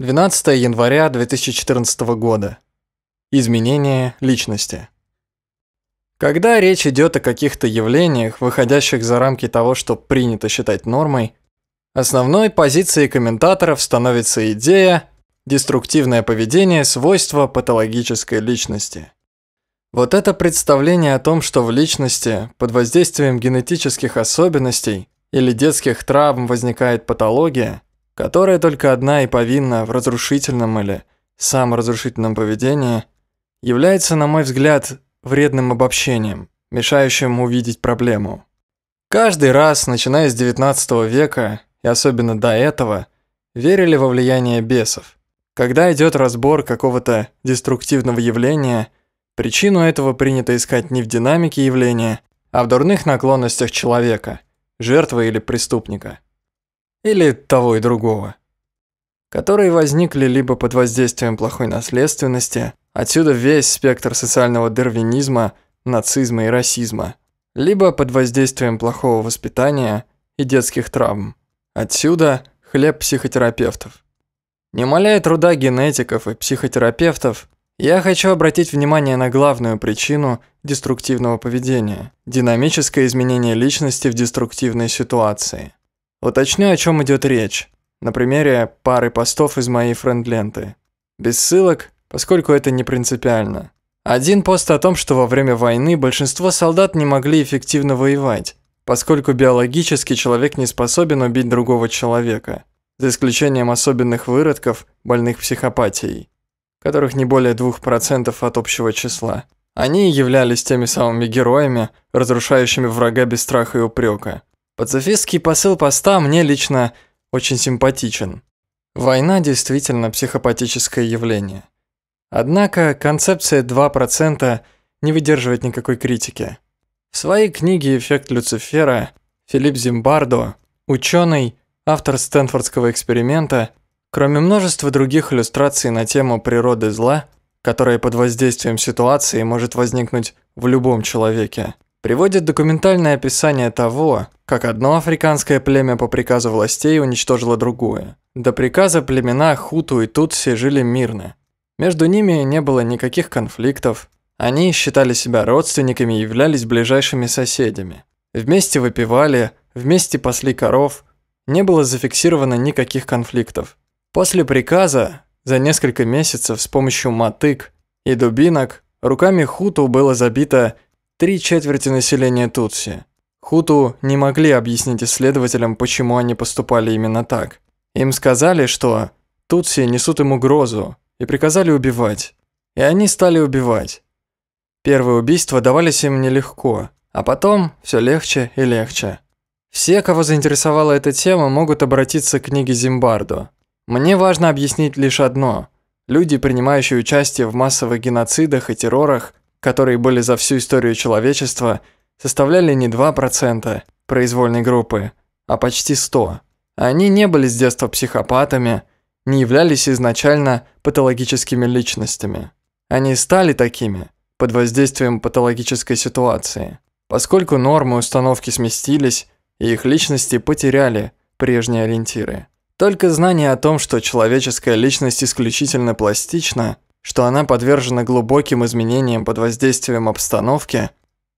12 января 2014 года. Изменение личности. Когда речь идет о каких-то явлениях, выходящих за рамки того, что принято считать нормой, основной позицией комментаторов становится идея «деструктивное поведение – свойство патологической личности». Вот это представление о том, что в личности под воздействием генетических особенностей или детских травм возникает патология – которая только одна и повинна в разрушительном или саморазрушительном поведении, является, на мой взгляд, вредным обобщением, мешающим увидеть проблему. Каждый раз, начиная с XIX века, и особенно до этого, верили во влияние бесов. Когда идет разбор какого-то деструктивного явления, причину этого принято искать не в динамике явления, а в дурных наклонностях человека, жертвы или преступника – или того и другого, которые возникли либо под воздействием плохой наследственности, отсюда весь спектр социального дервинизма, нацизма и расизма, либо под воздействием плохого воспитания и детских травм. Отсюда хлеб психотерапевтов. Не маляя труда генетиков и психотерапевтов, я хочу обратить внимание на главную причину деструктивного поведения – динамическое изменение личности в деструктивной ситуации – Уточню, о чем идет речь. На примере пары постов из моей френд-ленты. Без ссылок, поскольку это не принципиально. Один пост о том, что во время войны большинство солдат не могли эффективно воевать, поскольку биологически человек не способен убить другого человека, за исключением особенных выродков, больных психопатией, которых не более 2% от общего числа. Они являлись теми самыми героями, разрушающими врага без страха и упрека. Пацифистский посыл поста мне лично очень симпатичен. Война действительно психопатическое явление. Однако концепция 2% не выдерживает никакой критики. В своей книге «Эффект Люцифера» Филипп Зимбардо, ученый, автор Стэнфордского эксперимента, кроме множества других иллюстраций на тему природы зла, которая под воздействием ситуации может возникнуть в любом человеке, приводит документальное описание того, как одно африканское племя по приказу властей уничтожило другое. До приказа племена Хуту и Тутси жили мирно. Между ними не было никаких конфликтов, они считали себя родственниками и являлись ближайшими соседями. Вместе выпивали, вместе пасли коров, не было зафиксировано никаких конфликтов. После приказа, за несколько месяцев с помощью мотык и дубинок, руками хуту было забито Три четверти населения Тутси. Хуту не могли объяснить исследователям, почему они поступали именно так. Им сказали, что Тутси несут им угрозу, и приказали убивать. И они стали убивать. Первые убийства давались им нелегко, а потом все легче и легче. Все, кого заинтересовала эта тема, могут обратиться к книге Зимбардо. Мне важно объяснить лишь одно. Люди, принимающие участие в массовых геноцидах и террорах, которые были за всю историю человечества, составляли не 2% произвольной группы, а почти 100. Они не были с детства психопатами, не являлись изначально патологическими личностями. Они стали такими под воздействием патологической ситуации, поскольку нормы установки сместились и их личности потеряли прежние ориентиры. Только знание о том, что человеческая личность исключительно пластична – что она подвержена глубоким изменениям под воздействием обстановки,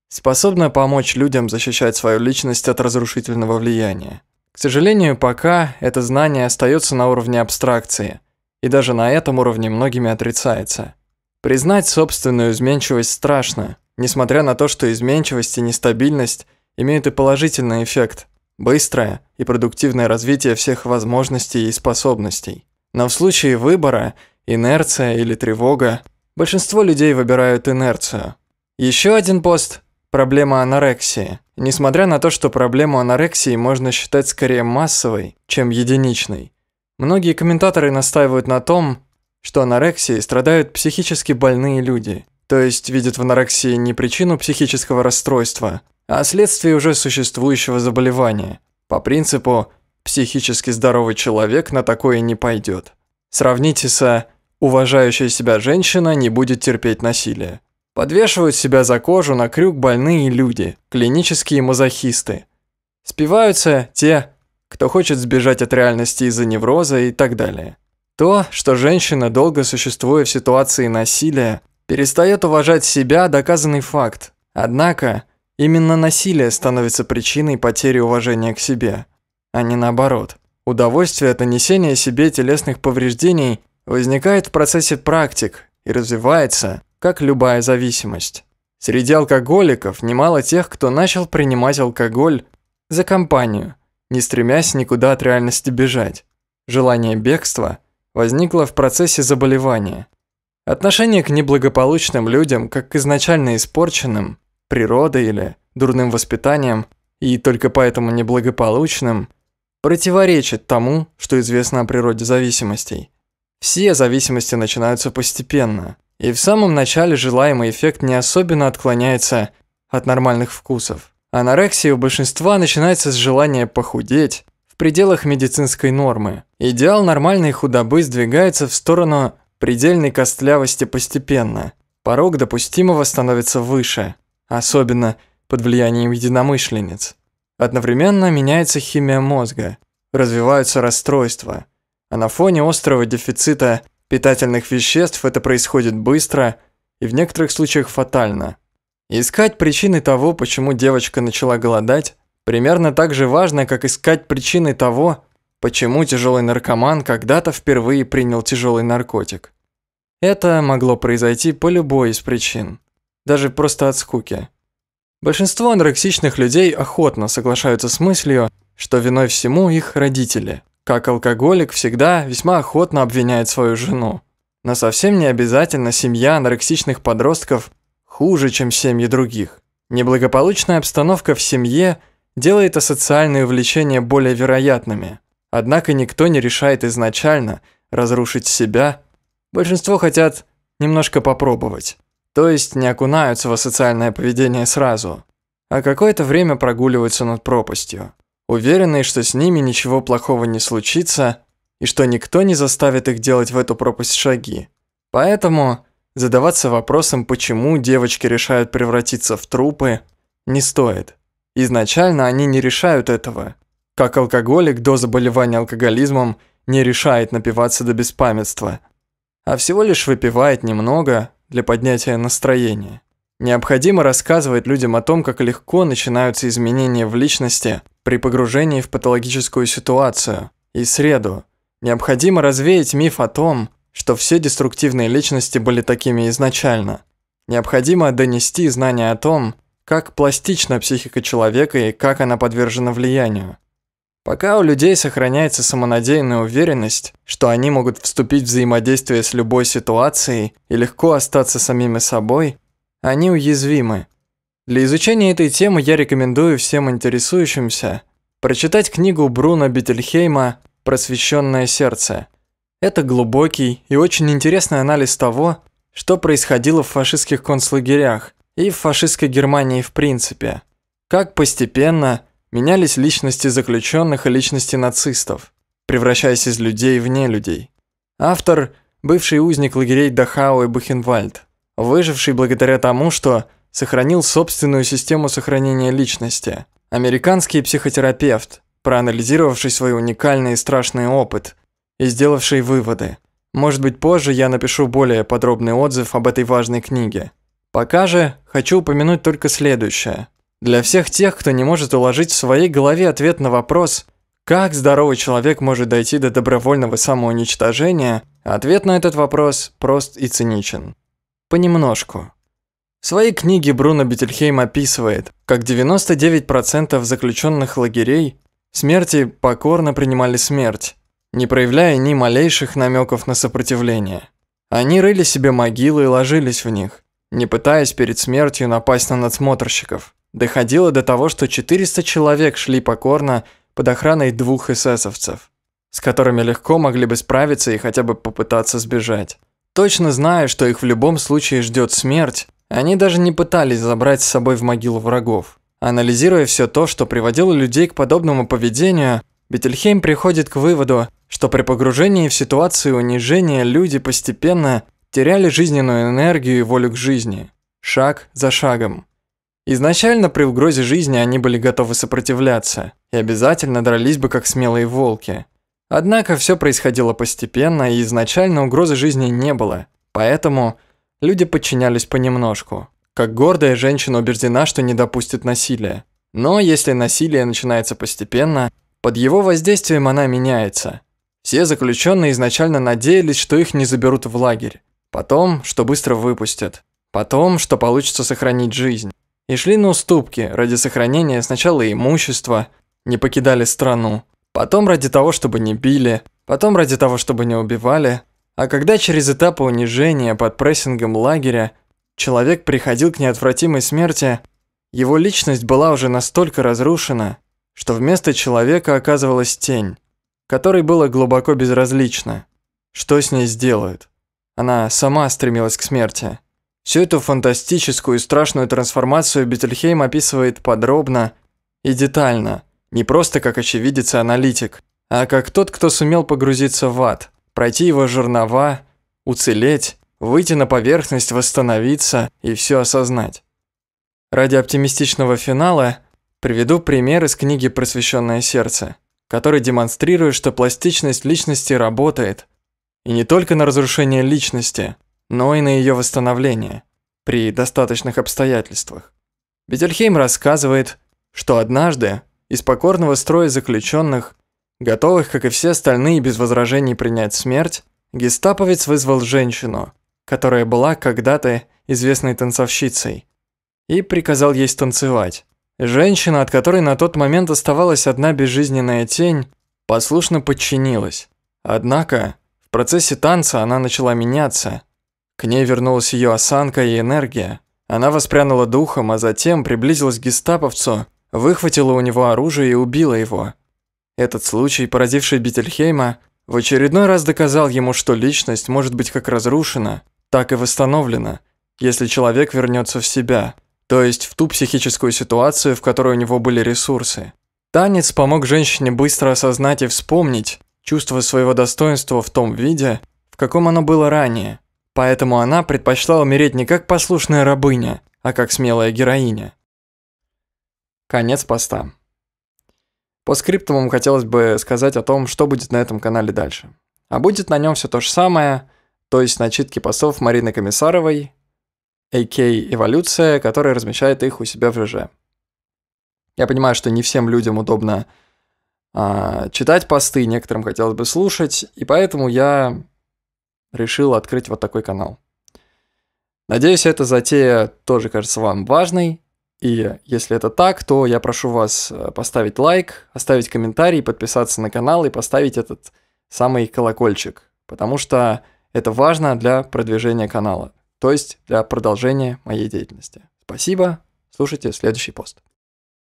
способна помочь людям защищать свою личность от разрушительного влияния. К сожалению, пока это знание остается на уровне абстракции, и даже на этом уровне многими отрицается. Признать собственную изменчивость страшно, несмотря на то, что изменчивость и нестабильность имеют и положительный эффект – быстрое и продуктивное развитие всех возможностей и способностей. Но в случае выбора – Инерция или тревога. Большинство людей выбирают инерцию. Еще один пост – проблема анорексии. Несмотря на то, что проблему анорексии можно считать скорее массовой, чем единичной. Многие комментаторы настаивают на том, что анорексией страдают психически больные люди, то есть видят в анорексии не причину психического расстройства, а следствие уже существующего заболевания. По принципу «психически здоровый человек на такое не пойдет». Сравните со Уважающая себя женщина не будет терпеть насилие. Подвешивают себя за кожу на крюк больные люди, клинические мазохисты. Спиваются те, кто хочет сбежать от реальности из-за невроза и так далее. То, что женщина, долго существуя в ситуации насилия, перестает уважать себя – доказанный факт. Однако, именно насилие становится причиной потери уважения к себе, а не наоборот. Удовольствие от нанесения себе телесных повреждений – возникает в процессе практик и развивается, как любая зависимость. Среди алкоголиков немало тех, кто начал принимать алкоголь за компанию, не стремясь никуда от реальности бежать. Желание бегства возникло в процессе заболевания. Отношение к неблагополучным людям, как к изначально испорченным, природой или дурным воспитанием, и только поэтому неблагополучным, противоречит тому, что известно о природе зависимостей. Все зависимости начинаются постепенно, и в самом начале желаемый эффект не особенно отклоняется от нормальных вкусов. Анорексия у большинства начинается с желания похудеть в пределах медицинской нормы. Идеал нормальной худобы сдвигается в сторону предельной костлявости постепенно. Порог допустимого становится выше, особенно под влиянием единомышленниц. Одновременно меняется химия мозга, развиваются расстройства – а на фоне острого дефицита питательных веществ это происходит быстро и в некоторых случаях фатально. Искать причины того, почему девочка начала голодать, примерно так же важно, как искать причины того, почему тяжелый наркоман когда-то впервые принял тяжелый наркотик. Это могло произойти по любой из причин, даже просто от скуки. Большинство анорексичных людей охотно соглашаются с мыслью, что виной всему их родители как алкоголик, всегда весьма охотно обвиняет свою жену. Но совсем не обязательно семья анорексичных подростков хуже, чем семьи других. Неблагополучная обстановка в семье делает асоциальные увлечения более вероятными. Однако никто не решает изначально разрушить себя. Большинство хотят немножко попробовать. То есть не окунаются в асоциальное поведение сразу, а какое-то время прогуливаются над пропастью уверенные, что с ними ничего плохого не случится и что никто не заставит их делать в эту пропасть шаги. Поэтому задаваться вопросом, почему девочки решают превратиться в трупы, не стоит. Изначально они не решают этого. Как алкоголик до заболевания алкоголизмом не решает напиваться до беспамятства, а всего лишь выпивает немного для поднятия настроения. Необходимо рассказывать людям о том, как легко начинаются изменения в личности при погружении в патологическую ситуацию и среду. Необходимо развеять миф о том, что все деструктивные личности были такими изначально. Необходимо донести знания о том, как пластична психика человека и как она подвержена влиянию. Пока у людей сохраняется самонадеянная уверенность, что они могут вступить в взаимодействие с любой ситуацией и легко остаться самими собой, они уязвимы. Для изучения этой темы я рекомендую всем интересующимся прочитать книгу Бруно Бетельхейма «Просвещенное сердце». Это глубокий и очень интересный анализ того, что происходило в фашистских концлагерях и в фашистской Германии в принципе. Как постепенно менялись личности заключенных и личности нацистов, превращаясь из людей в нелюдей. Автор – бывший узник лагерей Дахау и Бухенвальд выживший благодаря тому, что сохранил собственную систему сохранения личности. Американский психотерапевт, проанализировавший свой уникальный и страшный опыт и сделавший выводы. Может быть, позже я напишу более подробный отзыв об этой важной книге. Пока же хочу упомянуть только следующее. Для всех тех, кто не может уложить в своей голове ответ на вопрос «Как здоровый человек может дойти до добровольного самоуничтожения?», ответ на этот вопрос прост и циничен понемножку. В своей книге Бруно Бетельхейм описывает, как 99% заключенных лагерей смерти покорно принимали смерть, не проявляя ни малейших намеков на сопротивление. Они рыли себе могилы и ложились в них, не пытаясь перед смертью напасть на надсмотрщиков. Доходило до того, что 400 человек шли покорно под охраной двух эсэсовцев, с которыми легко могли бы справиться и хотя бы попытаться сбежать. Точно зная, что их в любом случае ждет смерть, они даже не пытались забрать с собой в могилу врагов. Анализируя все то, что приводило людей к подобному поведению, Бетельхейм приходит к выводу, что при погружении в ситуацию унижения люди постепенно теряли жизненную энергию и волю к жизни, шаг за шагом. Изначально при угрозе жизни они были готовы сопротивляться и обязательно дрались бы как смелые волки. Однако все происходило постепенно, и изначально угрозы жизни не было, поэтому люди подчинялись понемножку. Как гордая женщина убеждена, что не допустит насилия. Но если насилие начинается постепенно, под его воздействием она меняется. Все заключенные изначально надеялись, что их не заберут в лагерь. Потом, что быстро выпустят. Потом, что получится сохранить жизнь. И шли на уступки ради сохранения сначала имущества, не покидали страну, потом ради того, чтобы не били, потом ради того, чтобы не убивали. А когда через этапы унижения под прессингом лагеря человек приходил к неотвратимой смерти, его личность была уже настолько разрушена, что вместо человека оказывалась тень, которой было глубоко безразлично. Что с ней сделают? Она сама стремилась к смерти. Всю эту фантастическую и страшную трансформацию Бетельхейм описывает подробно и детально – не просто как очевидец и аналитик, а как тот, кто сумел погрузиться в ад, пройти его жернова, уцелеть, выйти на поверхность, восстановиться и все осознать. Ради оптимистичного финала приведу пример из книги «Просвещенное сердце», который демонстрирует, что пластичность личности работает, и не только на разрушение личности, но и на ее восстановление при достаточных обстоятельствах. Бетельхейм рассказывает, что однажды из покорного строя заключенных, готовых, как и все остальные, без возражений принять смерть, гестаповец вызвал женщину, которая была когда-то известной танцовщицей, и приказал ей танцевать. Женщина, от которой на тот момент оставалась одна безжизненная тень, послушно подчинилась. Однако в процессе танца она начала меняться. К ней вернулась ее осанка и энергия. Она воспрянула духом, а затем приблизилась к гестаповцу – выхватила у него оружие и убила его. Этот случай, поразивший Бетельхейма, в очередной раз доказал ему, что личность может быть как разрушена, так и восстановлена, если человек вернется в себя, то есть в ту психическую ситуацию, в которой у него были ресурсы. Танец помог женщине быстро осознать и вспомнить чувство своего достоинства в том виде, в каком оно было ранее, поэтому она предпочла умереть не как послушная рабыня, а как смелая героиня. Конец поста. По скрипту вам хотелось бы сказать о том, что будет на этом канале дальше. А будет на нем все то же самое, то есть начитки постов Марины Комиссаровой, AK а «Эволюция», которая размещает их у себя в ЖЖ. Я понимаю, что не всем людям удобно а, читать посты, некоторым хотелось бы слушать, и поэтому я решил открыть вот такой канал. Надеюсь, эта затея тоже кажется вам важной, и если это так, то я прошу вас э, поставить лайк, оставить комментарий, подписаться на канал и поставить этот самый колокольчик, потому что это важно для продвижения канала, то есть для продолжения моей деятельности. Спасибо, слушайте следующий пост.